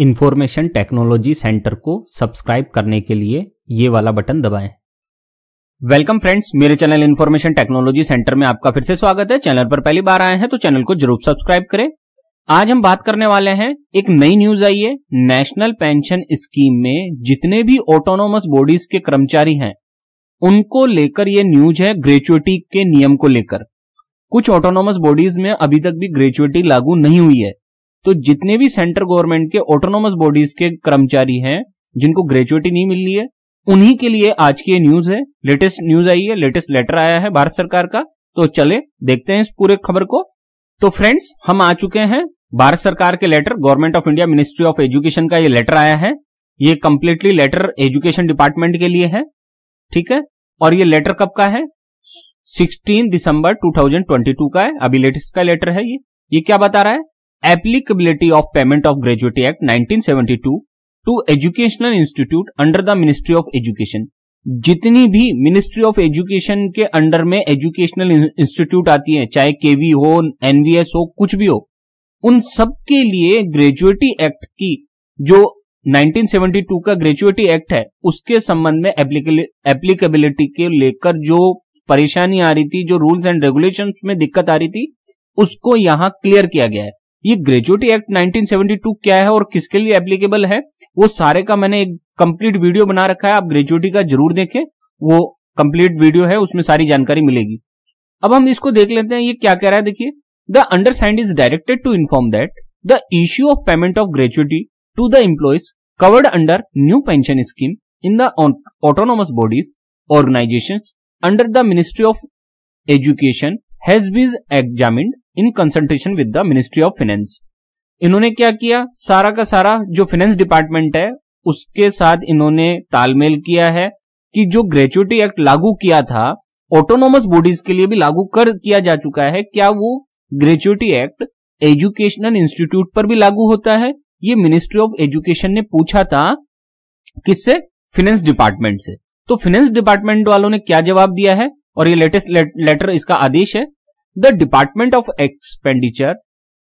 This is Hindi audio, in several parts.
इंफॉर्मेशन टेक्नोलॉजी सेंटर को सब्सक्राइब करने के लिए ये वाला बटन दबाएं। वेलकम फ्रेंड्स मेरे चैनल इंफॉर्मेशन टेक्नोलॉजी सेंटर में आपका फिर से स्वागत है चैनल पर पहली बार आए हैं तो चैनल को जरूर सब्सक्राइब करें आज हम बात करने वाले हैं एक नई न्यूज आई है नेशनल पेंशन स्कीम में जितने भी ऑटोनोमस बॉडीज के कर्मचारी हैं उनको लेकर ये न्यूज है ग्रेचुअटी के नियम को लेकर कुछ ऑटोनोमस बॉडीज में अभी तक भी ग्रेचुअटी लागू नहीं हुई है तो जितने भी सेंट्रल गवर्नमेंट के ऑटोनोमस बॉडीज के कर्मचारी हैं जिनको ग्रेजुएटी नहीं मिल रही है उन्हीं के लिए आज की ये न्यूज है लेटेस्ट न्यूज आई है लेटेस्ट लेटर आया है भारत सरकार का तो चले देखते हैं इस पूरे खबर को तो फ्रेंड्स हम आ चुके हैं भारत सरकार के letter government of India ministry of education का ये लेटर आया है ये कंप्लीटली लेटर एजुकेशन डिपार्टमेंट के लिए है ठीक है और ये लेटर कब का है 16 दिसंबर 2022 का है अभी लेटेस्ट का लेटर है ये ये क्या बता रहा है applicability of payment of gratuity act 1972 to educational institute under the ministry of education जितनी भी मिनिस्ट्री ऑफ एजुकेशन के अंडर में एजुकेशनल इंस्टीट्यूट आती है चाहे केवी हो एनवीएस हो कुछ भी हो उन सब के लिए ग्रेजुएटी एक्ट की जो 1972 का ग्रेजुएटी एक्ट है उसके संबंध में एप्लीकेबिलिटी के लेकर जो परेशानी आ रही थी जो रूल्स एंड रेगुलेशन में दिक्कत आ रही थी उसको यहां क्लियर किया गया है ये ग्रेजुएटी एक्ट 1972 क्या है और किसके लिए एप्लीकेबल है वो सारे का मैंने एक कंप्लीट वीडियो बना रखा है आप ग्रेजुएटी का जरूर देखें वो कंप्लीट वीडियो है उसमें सारी जानकारी मिलेगी अब हम इसको देख लेते हैं ये क्या कह रहा है देखिए the undersigned is directed to inform that the issue of payment of gratuity to the employees covered under new pension scheme in the autonomous bodies organisation under the ministry of education has been examine in consultation with the ministry of finance इन्होंने क्या किया सारा का सारा जो फाइनेंस डिपार्टमेंट है उसके साथ इन्होंने तालमेल किया है कि जो ग्रेचुअटी एक्ट लागू किया था ऑटोनोमस बॉडीज के लिए भी लागू कर किया जा चुका है क्या वो ग्रेचुअटी एक्ट एजुकेशनल इंस्टीट्यूट पर भी लागू होता है ये मिनिस्ट्री ऑफ एजुकेशन ने पूछा था किससे फाइनेंस डिपार्टमेंट से तो फाइनेंस डिपार्टमेंट वालों ने क्या जवाब दिया है और ये लेटेस्ट लेटर इसका आदेश है द डिपार्टमेंट ऑफ एक्सपेंडिचर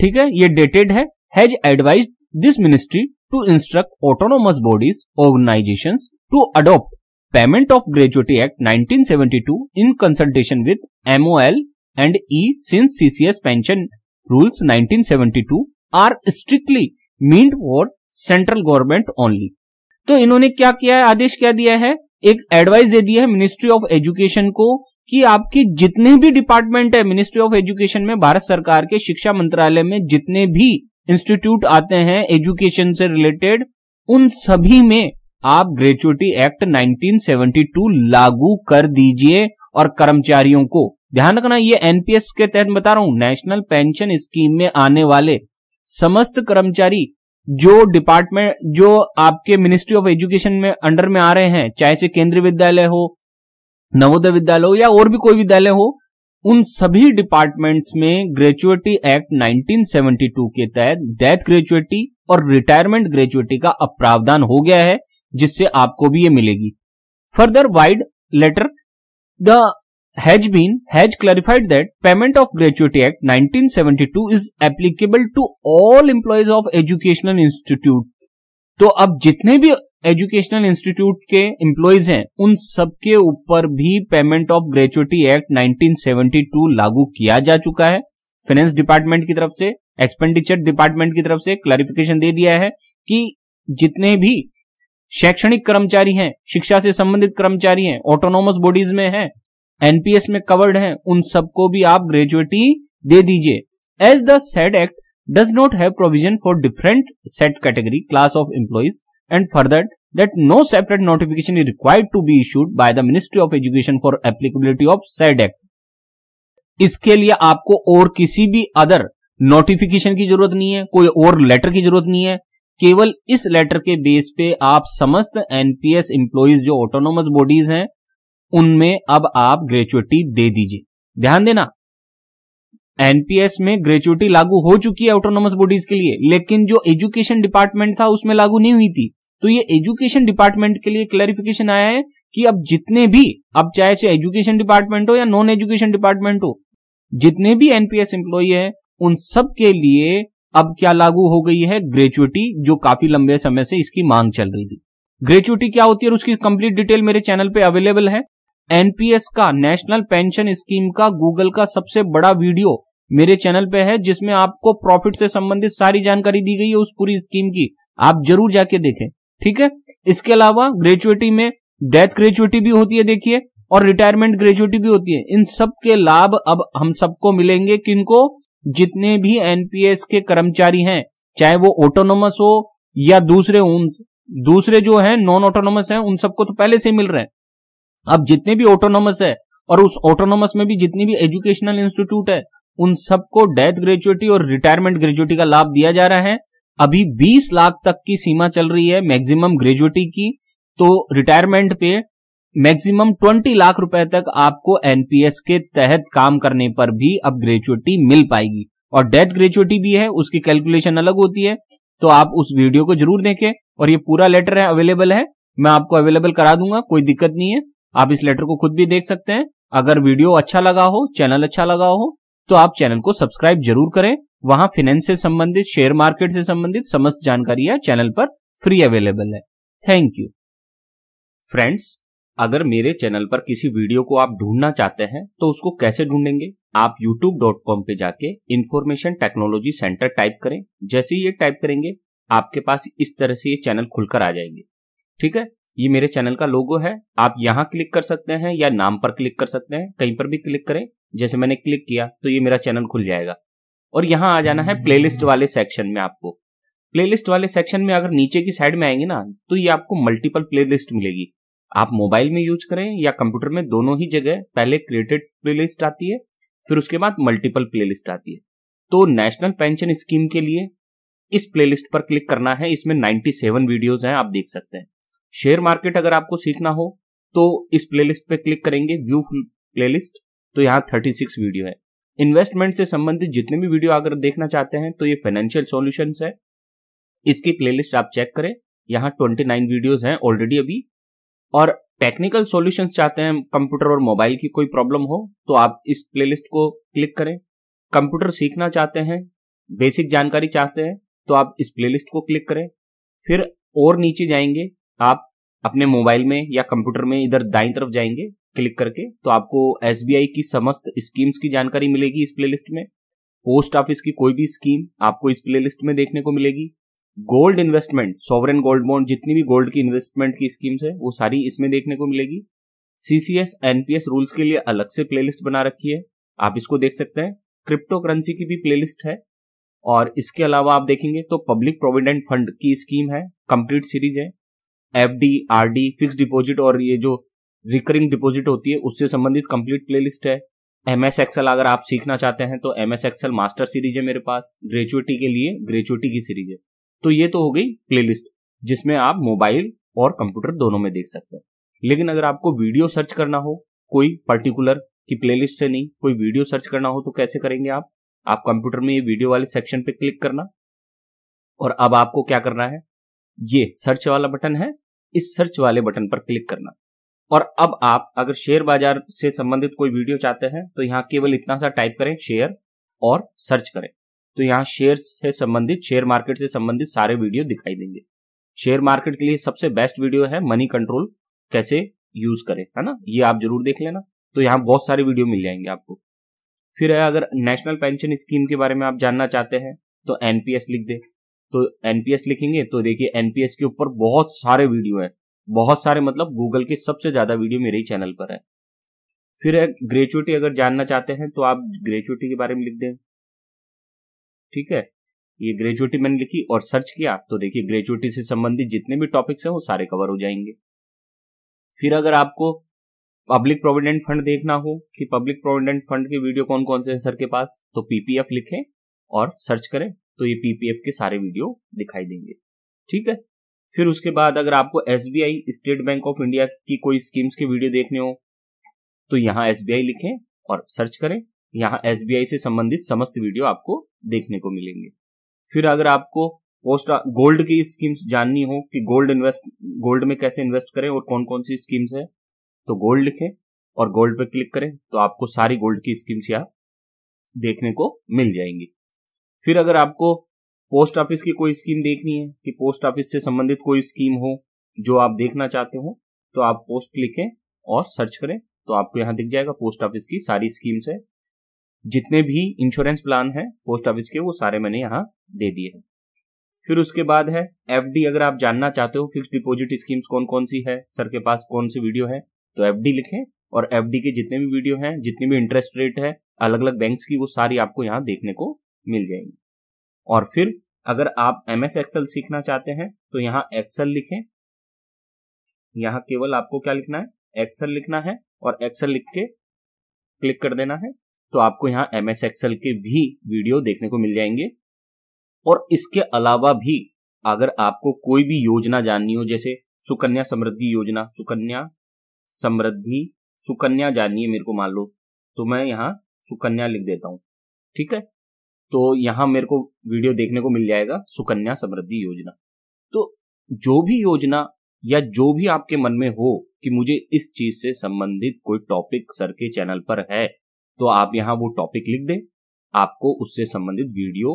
ठीक है ये डेटेड है has advise this ministry to instruct autonomous bodies organisation to adopt payment of gratuity act 1972 in consultation with L and E since CCS pension rules nineteen seventy two are strictly meant for central government only तो इन्होंने क्या किया है आदेश क्या दिया है एक एडवाइस दे दिया है मिनिस्ट्री ऑफ एजुकेशन को कि आपके जितने भी डिपार्टमेंट है मिनिस्ट्री ऑफ एजुकेशन में भारत सरकार के शिक्षा मंत्रालय में जितने भी इंस्टीट्यूट आते हैं एजुकेशन से रिलेटेड उन सभी में आप ग्रेचुअटी एक्ट 1972 लागू कर दीजिए और कर्मचारियों को ध्यान रखना ये एनपीएस के तहत बता रहा हूं नेशनल पेंशन स्कीम में आने वाले समस्त कर्मचारी जो डिपार्टमेंट जो आपके मिनिस्ट्री ऑफ एजुकेशन में अंडर में आ रहे हैं चाहे से केंद्रीय विद्यालय हो नवोदय विद्यालय हो या और भी कोई विद्यालय हो उन सभी डिपार्टमेंट्स में ग्रेचुएटी एक्ट 1972 के तहत डेथ ग्रेचुएटी और रिटायरमेंट ग्रेचुएटी का अब प्रावधान हो गया है जिससे आपको भी ये मिलेगी further vide letter the has been has clarified that payment of gratuity act 1972 is applicable to all employees of educational institute तो अब जितने भी एजुकेशनल इंस्टीट्यूट के एम्प्लॉयज हैं उन सबके ऊपर भी पेमेंट ऑफ ग्रेचुअटी एक्ट 1972 लागू किया जा चुका है फाइनेंस डिपार्टमेंट की तरफ से एक्सपेंडिचर डिपार्टमेंट की तरफ से क्लैरिफिकेशन दे दिया है कि जितने भी शैक्षणिक कर्मचारी हैं शिक्षा से संबंधित कर्मचारी हैं ऑटोनोमस बॉडीज में हैं एनपीएस में कवर्ड हैं उन सबको भी आप ग्रेजुएटी दे दीजिए as the said act does not have provision for different set category class of employees and further that no separate notification is required to be issued by the Ministry of Education for applicability of said act. iske liye aapko aur kisi bhi other notification ki zarurat nahi hai koi aur letter ki zarurat nahi hai केवल इस लेटर के बेस पे आप समस्त एनपीएस इंप्लॉइज जो ऑटोनोमस बॉडीज हैं उनमें अब आप ग्रेचुअटी दे दीजिए ध्यान देना एनपीएस में ग्रेचुअटी लागू हो चुकी है ऑटोनोमस बॉडीज के लिए लेकिन जो एजुकेशन डिपार्टमेंट था उसमें लागू नहीं हुई थी तो ये एजुकेशन डिपार्टमेंट के लिए क्लैरिफिकेशन आया है कि अब जितने भी अब चाहे से एजुकेशन डिपार्टमेंट हो या नॉन एजुकेशन डिपार्टमेंट हो जितने भी एनपीएस एम्प्लॉय है उन सब के लिए अब क्या लागू हो गई है ग्रेचुटी जो काफी लंबे समय से इसकी मांग चल रही थी ग्रेचुटी क्या होती है उसकी कंप्लीट डिटेल मेरे चैनल पे अवेलेबल है एनपीएस का नेशनल पेंशन स्कीम का गूगल का सबसे बड़ा वीडियो मेरे चैनल पे है जिसमें आपको प्रॉफिट से संबंधित सारी जानकारी दी गई है उस पूरी स्कीम की आप जरूर जाके देखें ठीक है इसके अलावा ग्रेचुएटी में डेथ ग्रेचुएटी भी होती है देखिए और रिटायरमेंट ग्रेचुएटी भी होती है इन सब के लाभ अब हम सबको मिलेंगे किनको जितने भी एनपीएस के कर्मचारी हैं चाहे वो ऑटोनोमस हो या दूसरे उन दूसरे जो है नॉन ऑटोनोमस हैं उन सबको तो पहले से मिल रहे हैं अब जितने भी ऑटोनोमस है और उस ऑटोनोमस में भी जितनी भी एजुकेशनल इंस्टीट्यूट है उन सबको डेथ ग्रेचुएटी और रिटायरमेंट ग्रेचुएटी का लाभ दिया जा रहा है अभी 20 लाख तक की सीमा चल रही है मैक्सिमम ग्रेजुएटी की तो रिटायरमेंट पे मैक्सिमम 20 लाख रुपए तक आपको एनपीएस के तहत काम करने पर भी अब ग्रेजुएटी मिल पाएगी और डेथ ग्रेजुएटी भी है उसकी कैलकुलेशन अलग होती है तो आप उस वीडियो को जरूर देखें और ये पूरा लेटर है अवेलेबल है मैं आपको अवेलेबल करा दूंगा कोई दिक्कत नहीं है आप इस लेटर को खुद भी देख सकते हैं अगर वीडियो अच्छा लगा हो चैनल अच्छा लगा हो तो आप चैनल को सब्सक्राइब जरूर करें वहां फिनेंस से संबंधित शेयर मार्केट से संबंधित समस्त जानकारी चैनल पर फ्री अवेलेबल है थैंक यू फ्रेंड्स अगर मेरे चैनल पर किसी वीडियो को आप ढूंढना चाहते हैं तो उसको कैसे ढूंढेंगे आप youtube.com पे जाके इन्फॉर्मेशन टेक्नोलॉजी सेंटर टाइप करें जैसे ही ये टाइप करेंगे आपके पास इस तरह से ये चैनल खुलकर आ जाएंगे ठीक है ये मेरे चैनल का लोगो है आप यहाँ क्लिक कर सकते हैं या नाम पर क्लिक कर सकते हैं कहीं पर भी क्लिक करें जैसे मैंने क्लिक किया तो ये मेरा चैनल खुल जाएगा और यहाँ आ जाना है प्लेलिस्ट वाले सेक्शन में आपको प्लेलिस्ट वाले सेक्शन में अगर नीचे की साइड में आएंगे ना तो ये आपको मल्टीपल प्लेलिस्ट मिलेगी आप मोबाइल में यूज करें या कंप्यूटर में दोनों ही जगह पहले क्रिएटेड प्लेलिस्ट आती है फिर उसके बाद मल्टीपल प्लेलिस्ट आती है तो नेशनल पेंशन स्कीम के लिए इस प्लेलिस्ट पर क्लिक करना है इसमें 97 वीडियोज हैं आप देख सकते हैं शेयर मार्केट अगर आपको सीखना हो तो इस प्लेलिस्ट पे क्लिक करेंगे व्यू प्लेलिस्ट तो यहाँ 36 वीडियो है इन्वेस्टमेंट से संबंधित जितने भी वीडियो अगर देखना चाहते हैं तो ये फाइनेंशियल सोल्यूशन है इसकी प्लेलिस्ट आप चेक करें यहाँ ट्वेंटी नाइन वीडियोज हैं ऑलरेडी अभी और टेक्निकल सोल्यूशन चाहते हैं कंप्यूटर और मोबाइल की कोई प्रॉब्लम हो तो आप इस प्लेलिस्ट को क्लिक करें कंप्यूटर सीखना चाहते हैं बेसिक जानकारी चाहते हैं तो आप इस प्लेलिस्ट को क्लिक करें फिर और नीचे जाएंगे आप अपने मोबाइल में या कंप्यूटर में इधर दाई तरफ जाएंगे क्लिक करके तो आपको एस की समस्त स्कीम्स की जानकारी मिलेगी इस प्लेलिस्ट में पोस्ट ऑफिस की कोई भी स्कीम आपको इस प्लेलिस्ट में देखने को मिलेगी gold investment sovereign gold bond जितनी भी गोल्ड की इन्वेस्टमेंट की स्कीम्स है वो सारी इसमें देखने को मिलेगी सीसीएस एनपीएस रूल्स के लिए अलग से प्लेलिस्ट बना रखी है आप इसको देख सकते हैं क्रिप्टो करेंसी की भी प्लेलिस्ट है और इसके अलावा आप देखेंगे तो पब्लिक प्रोविडेंट फंड की स्कीम है कंप्लीट सीरीज है F D R D fix deposit और ये जो रिकरिंग डिपॉजिट होती है उससे संबंधित कंप्लीट प्लेलिस्ट है एम एस एक्सएल अगर आप सीखना चाहते हैं तो M S Excel master series है मेरे पास ग्रेचुएटी के लिए ग्रेचुएटी की सीरीज है तो ये तो हो गई प्लेलिस्ट जिसमें आप मोबाइल और कंप्यूटर दोनों में देख सकते हैं लेकिन अगर आपको वीडियो सर्च करना हो कोई पर्टिकुलर की प्लेलिस्ट से नहीं कोई वीडियो सर्च करना हो तो कैसे करेंगे आप आप कंप्यूटर में ये वीडियो वाले सेक्शन पे क्लिक करना और अब आपको क्या करना है ये सर्च वाला बटन है इस सर्च वाले बटन पर क्लिक करना और अब आप अगर शेयर बाजार से संबंधित कोई वीडियो चाहते हैं तो यहाँ केवल इतना सा टाइप करें शेयर और सर्च करें तो यहाँ शेयर से संबंधित शेयर मार्केट से संबंधित सारे वीडियो दिखाई देंगे शेयर मार्केट के लिए सबसे बेस्ट वीडियो है मनी कंट्रोल कैसे यूज करें है ना ये आप जरूर देख लेना तो यहाँ बहुत सारे वीडियो मिल जाएंगे आपको फिर है अगर नेशनल पेंशन स्कीम के बारे में आप जानना चाहते हैं तो एनपीएस लिख दे तो एनपीएस लिखेंगे तो देखिए एनपीएस के ऊपर बहुत सारे वीडियो है बहुत सारे मतलब गूगल के सबसे ज़्यादा वीडियो मेरे ही चैनल पर है फिर ग्रेचुटी अगर जानना चाहते हैं तो आप ग्रेचुटी के बारे में लिख दें ठीक है ये ग्रेचुटी मैंने लिखी और सर्च किया तो देखिए ग्रेचुटी से संबंधित जितने भी टॉपिक्स हैं वो सारे कवर हो जाएंगे फिर अगर आपको पब्लिक प्रोविडेंट फंड देखना हो कि पब्लिक प्रोविडेंट फंड के वीडियो कौन कौन से हैं सर के पास तो पीपीएफ लिखें और सर्च करें तो ये पीपीएफ के सारे वीडियो दिखाई देंगे ठीक है फिर उसके बाद अगर आपको S State Bank of India की कोई स्कीम्स की वीडियो देखने हो तो यहाँ एस लिखें और सर्च करें यहाँ एस से संबंधित समस्त वीडियो आपको देखने को मिलेंगे फिर अगर आपको पोस्ट गोल्ड की स्कीम्स जाननी हो कि गोल्ड इन्वेस्ट गोल्ड में कैसे इन्वेस्ट करें और कौन कौन सी स्कीम्स है तो गोल्ड लिखें और गोल्ड पे क्लिक करें तो आपको सारी गोल्ड की स्कीम्स यहाँ देखने को मिल जाएंगी फिर अगर आपको पोस्ट ऑफिस की कोई स्कीम देखनी है कि पोस्ट ऑफिस से संबंधित कोई स्कीम हो जो आप देखना चाहते हो तो आप पोस्ट लिखें और सर्च करें तो आपको यहाँ दिख जाएगा पोस्ट ऑफिस की सारी स्कीम्स है जितने भी इंश्योरेंस प्लान है पोस्ट ऑफिस के वो सारे मैंने यहाँ दे दिए हैं फिर उसके बाद है एफडी अगर आप जानना चाहते हो फिक्स डिपोजिट स्कीम्स कौन कौन सी है सर के पास कौन सी वीडियो है तो एफ लिखें और एफ के जितने भी वीडियो हैं जितने भी इंटरेस्ट रेट है अलग अलग बैंक की वो सारी आपको यहाँ देखने को मिल जाएंगी और फिर अगर आप एम एस एक्सएल सीखना चाहते हैं तो यहाँ एक्सएल लिखें यहाँ केवल आपको क्या लिखना है एक्सएल लिखना है और एक्सएल लिख के क्लिक कर देना है तो आपको यहाँ एम एस के भी वीडियो देखने को मिल जाएंगे और इसके अलावा भी अगर आपको कोई भी योजना जाननी हो जैसे सुकन्या समृद्धि योजना सुकन्या समृद्धि सुकन्या जाननी है मेरे को मान लो तो मैं यहाँ सुकन्या लिख देता हूं ठीक है तो यहाँ मेरे को वीडियो देखने को मिल जाएगा सुकन्या समृद्धि योजना तो जो भी योजना या जो भी आपके मन में हो कि मुझे इस चीज से संबंधित कोई टॉपिक सर के चैनल पर है तो आप यहाँ वो टॉपिक लिख दें आपको उससे संबंधित वीडियो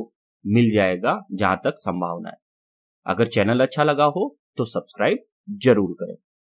मिल जाएगा जहां तक संभावना है अगर चैनल अच्छा लगा हो तो सब्सक्राइब जरूर करें